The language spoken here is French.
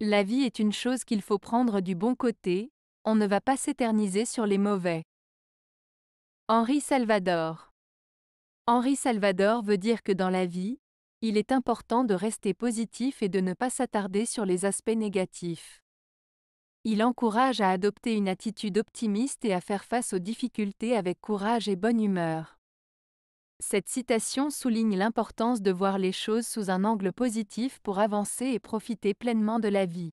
La vie est une chose qu'il faut prendre du bon côté, on ne va pas s'éterniser sur les mauvais. Henri Salvador Henri Salvador veut dire que dans la vie, il est important de rester positif et de ne pas s'attarder sur les aspects négatifs. Il encourage à adopter une attitude optimiste et à faire face aux difficultés avec courage et bonne humeur. Cette citation souligne l'importance de voir les choses sous un angle positif pour avancer et profiter pleinement de la vie.